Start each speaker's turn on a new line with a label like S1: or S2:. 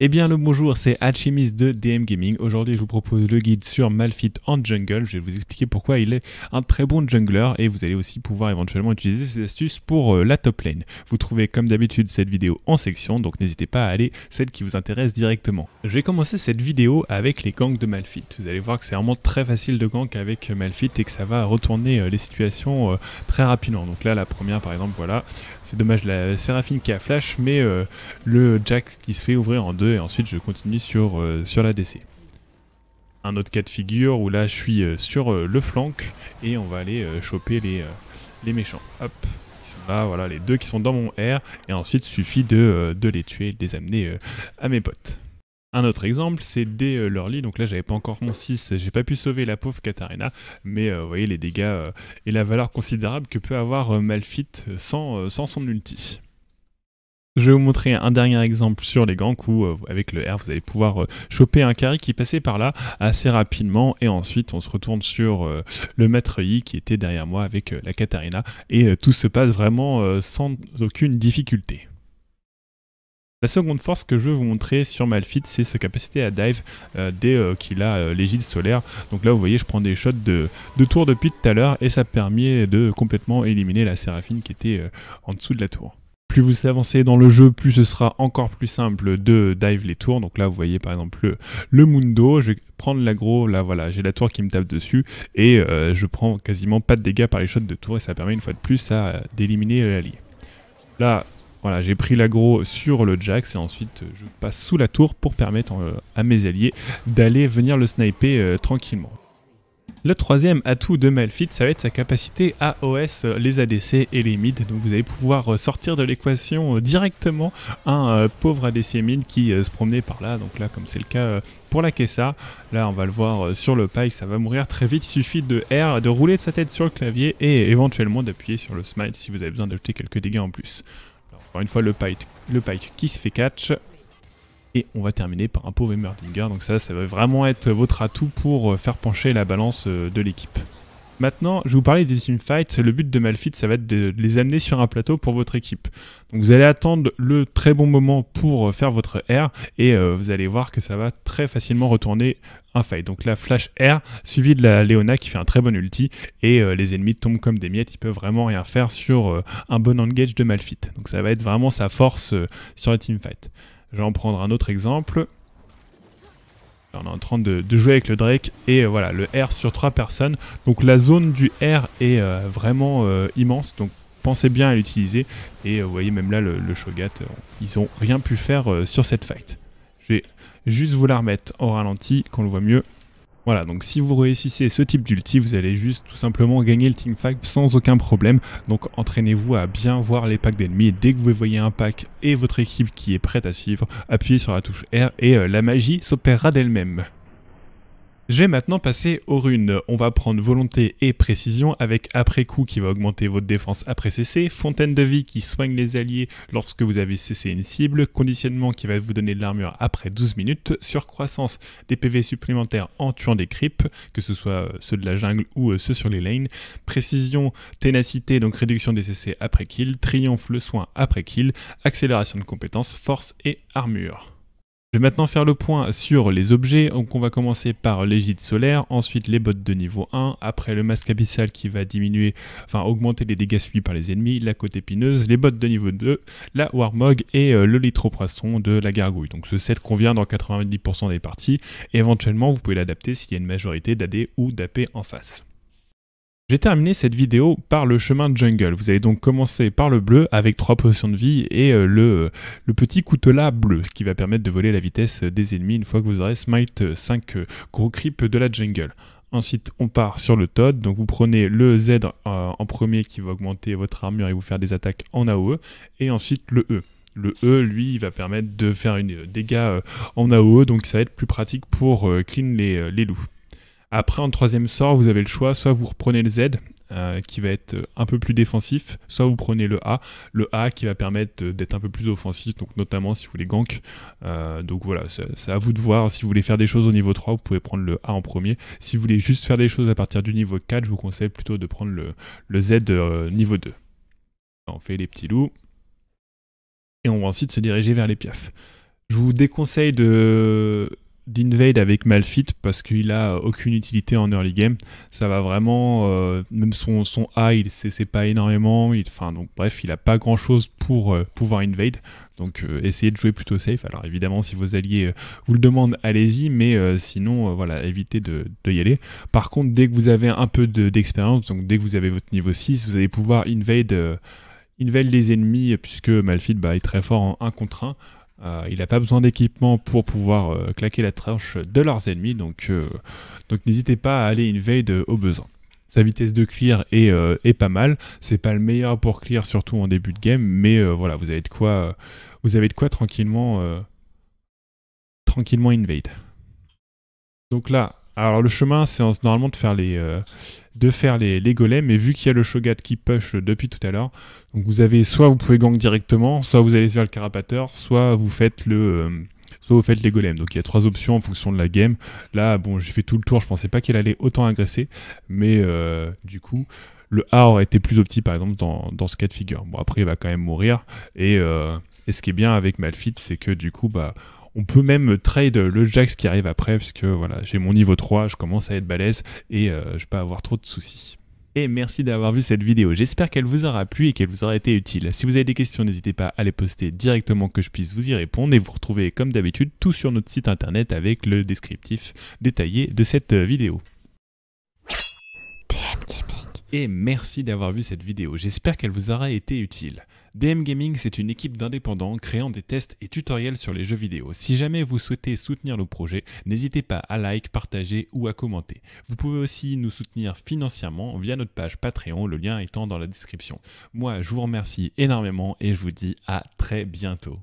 S1: Eh bien le bonjour, c'est Alchemist de DM Gaming. Aujourd'hui je vous propose le guide sur Malfit en jungle. Je vais vous expliquer pourquoi il est un très bon jungler et vous allez aussi pouvoir éventuellement utiliser ses astuces pour euh, la top lane. Vous trouvez comme d'habitude cette vidéo en section, donc n'hésitez pas à aller celle qui vous intéresse directement. Je vais commencer cette vidéo avec les gangs de Malfit. Vous allez voir que c'est vraiment très facile de gank avec Malfit et que ça va retourner euh, les situations euh, très rapidement. Donc là la première par exemple, voilà, c'est dommage la Séraphine qui a flash mais le Jax qui se fait ouvrir en deux et ensuite je continue sur, euh, sur la DC. Un autre cas de figure où là je suis euh, sur euh, le flanc et on va aller choper les, les méchants. Hop, ils sont là, voilà les deux qui sont dans mon air et ensuite il suffit de, les tuer de les amener à mes potes. Un autre exemple, c'est dès leur lit. Donc là, j'avais pas encore mon 6, j'ai pas pu sauver la pauvre Katarina, mais vous voyez les dégâts et la valeur considérable que peut avoir Malphite sans, sans son ulti. Je vais vous montrer un dernier exemple sur les ganks où euh, avec le R vous allez pouvoir euh, choper un carré qui passait par là assez rapidement et ensuite on se retourne sur euh, le maître I qui était derrière moi avec la Katarina et tout se passe vraiment sans aucune difficulté. La seconde force que je veux vous montrer sur Malfit c'est sa capacité à dive dès qu'il a l'égide solaire. Donc là, vous voyez, je prends des shots de, de tour depuis tout à l'heure et ça permet de complètement éliminer la Séraphine qui était en dessous de la tour. Plus vous avancez dans le jeu, plus ce sera encore plus simple de dive les tours. Donc là, vous voyez par exemple le, Mundo. Je vais prendre l'aggro. Là, voilà, j'ai la tour qui me tape dessus. Et euh, je prends quasiment pas de dégâts par les shots de tour. Et ça permet une fois de plus d'éliminer l'allié. Là, voilà, j'ai pris l'agro sur le Jax et ensuite je passe sous la tour pour permettre euh, à mes alliés d'aller venir le sniper euh, tranquillement. Le troisième atout de Malfit ça va être sa capacité à OS euh, les ADC et les mid. Donc vous allez pouvoir euh, sortir de l'équation euh, directement un pauvre ADC mid qui se promenait par là. Donc là, comme c'est le cas pour la Kessa. Là, on va le voir sur le pike, ça va mourir très vite. Il suffit de R, de rouler de sa tête sur le clavier et éventuellement d'appuyer sur le smite si vous avez besoin d'ajouter quelques dégâts en plus. encore une fois, le pike, le pike qui se fait catch. Et on va terminer par un pauvre Emerdinger. Donc ça, ça va vraiment être votre atout pour euh, faire pencher la balance euh, de l'équipe. Maintenant, je vais vous parler des teamfights. Le but de Malfit ça va être de les amener sur un plateau pour votre équipe. Donc vous allez attendre le très bon moment pour euh, faire votre R et vous allez voir que ça va très facilement retourner un fight. Donc la flash R suivi de la Leona qui fait un très bon ulti et les ennemis tombent comme des miettes. Ils peuvent vraiment rien faire sur un bon engage de Malfit. Donc ça va être vraiment sa force sur les teamfights. Je vais en prendre un autre exemple. on est en train de, jouer avec le Drake et euh, voilà, le R sur 3 personnes. Donc la zone du R est euh, vraiment euh, immense, donc pensez bien à l'utiliser. Et vous voyez même là le, le Shogat, ils ont rien pu faire sur cette fight. Je vais juste vous la remettre en ralenti, qu'on le voit mieux. Voilà, donc si vous réussissez ce type d'ulti, vous allez juste tout simplement gagner le team sans aucun problème. Donc entraînez-vous à bien voir les packs d'ennemis. Dès que vous voyez un pack et votre équipe qui est prête à suivre, appuyez sur la touche R et euh, la magie s'opérera d'elle-même. Je vais maintenant passer aux runes. On va prendre volonté et précision avec après-coup qui va augmenter votre défense après CC, fontaine de vie qui soigne les alliés lorsque vous avez cessé une cible, conditionnement qui va vous donner de l'armure après 12 minutes, surcroissance des PV supplémentaires en tuant des creeps, que ce soit euh, ceux de la jungle ou euh, ceux sur les lanes, précision, ténacité, donc réduction des CC après kill, triomphe le soin après kill, accélération de compétences, force et armure. Je vais maintenant faire le point sur les objets, donc on va commencer par l'égide solaire, ensuite les bottes de niveau 1, après le masque abyssal qui va diminuer, enfin augmenter les dégâts subis par les ennemis, la côte épineuse, les bottes de niveau 2, la warmog et euh, le le poisson de la gargouille. Donc ce set convient dans 90% des parties, éventuellement vous pouvez l'adapter s'il y a une majorité d'AD ou d'AP en face. J'ai terminé cette vidéo par le chemin de jungle. Vous allez donc commencer par le bleu avec trois potions de vie et euh, le, euh, le petit coutelas bleu, ce qui va permettre de voler la vitesse des ennemis une fois que vous aurez smite 5 euh, gros creeps de la jungle. Ensuite, on part sur le Todd. Donc, vous prenez le Z en premier qui va augmenter votre armure et vous faire des attaques en AOE. Et ensuite, le E. Le E, lui, va permettre de faire une dégâts en AOE. Donc, ça va être plus pratique pour clean les loups. Après, en troisième sort, vous avez le choix, soit vous reprenez le Z, euh, qui va être euh, un peu plus défensif, soit vous prenez le A, le A qui va permettre euh, d'être un peu plus offensif, donc notamment si vous voulez gank. donc voilà, c'est à vous de voir. Si vous voulez faire des choses au niveau 3, vous pouvez prendre le A en premier. Si vous voulez juste faire des choses à partir du niveau 4, je vous conseille plutôt de prendre le, Z niveau 2. On fait les petits loups. Et on va ensuite se diriger vers les piafs. Je vous déconseille de d'Invade avec Malfit parce qu'il a aucune utilité en early game. Ça va vraiment, euh, même son, son A, il c'est pas énormément. enfin, donc, bref, il n'a pas grand chose pour euh, pouvoir Invade. Donc euh, essayez de jouer plutôt safe. Alors évidemment, si vos alliés vous le demandent, allez-y, mais sinon, voilà, évitez de, y aller. Par contre, dès que vous avez un peu d'expérience, donc dès que vous avez votre niveau 6, vous allez pouvoir Invade. les ennemis puisque Malphite bah, est très fort en 1 contre 1 euh, il n'a pas besoin d'équipement pour pouvoir euh, claquer la tranche de leurs ennemis, donc, euh, donc n'hésitez pas à aller invade au besoin. Sa vitesse de clear est, pas mal, c'est pas le meilleur pour clear surtout en début de game, mais voilà, vous avez de quoi, vous avez de quoi tranquillement, tranquillement invade. Donc là, alors le chemin, c'est normalement de faire les, euh, de faire les, golems, mais vu qu'il y a le Shogat qui push depuis tout à l'heure, donc vous avez soit vous pouvez gang directement, soit vous allez vers le carapateur, soit vous faites le... Euh, soit vous faites les golems. Donc il y a trois options en fonction de la game. Là, bon, j'ai fait tout le tour, je pensais pas qu'il allait autant agresser, mais euh, du coup, le A aurait été plus opti par exemple dans, ce cas de figure. Bon, après, il va quand même mourir, et, et ce qui est bien avec Malfit c'est que du coup, bah on peut même trade le Jax qui arrive après, puisque voilà, j'ai mon niveau 3, je commence à être balèze et je euh, je peux avoir trop de soucis. Et merci d'avoir vu cette vidéo, j'espère qu'elle vous aura plu et qu'elle vous aura été utile. Si vous avez des questions, n'hésitez pas à les poster directement que je puisse vous y répondre et vous retrouvez comme d'habitude tout sur notre site internet avec le descriptif détaillé de cette euh, vidéo. Et merci d'avoir vu cette vidéo, j'espère qu'elle vous aura été utile. DM Gaming, c'est une équipe d'indépendants créant des tests et tutoriels sur les jeux vidéo. Si jamais vous souhaitez soutenir le projet, n'hésitez pas à liker, partager ou à commenter. Vous pouvez aussi nous soutenir financièrement via notre page Patreon, le lien étant dans la description. Moi, je vous remercie énormément et je vous dis à très bientôt.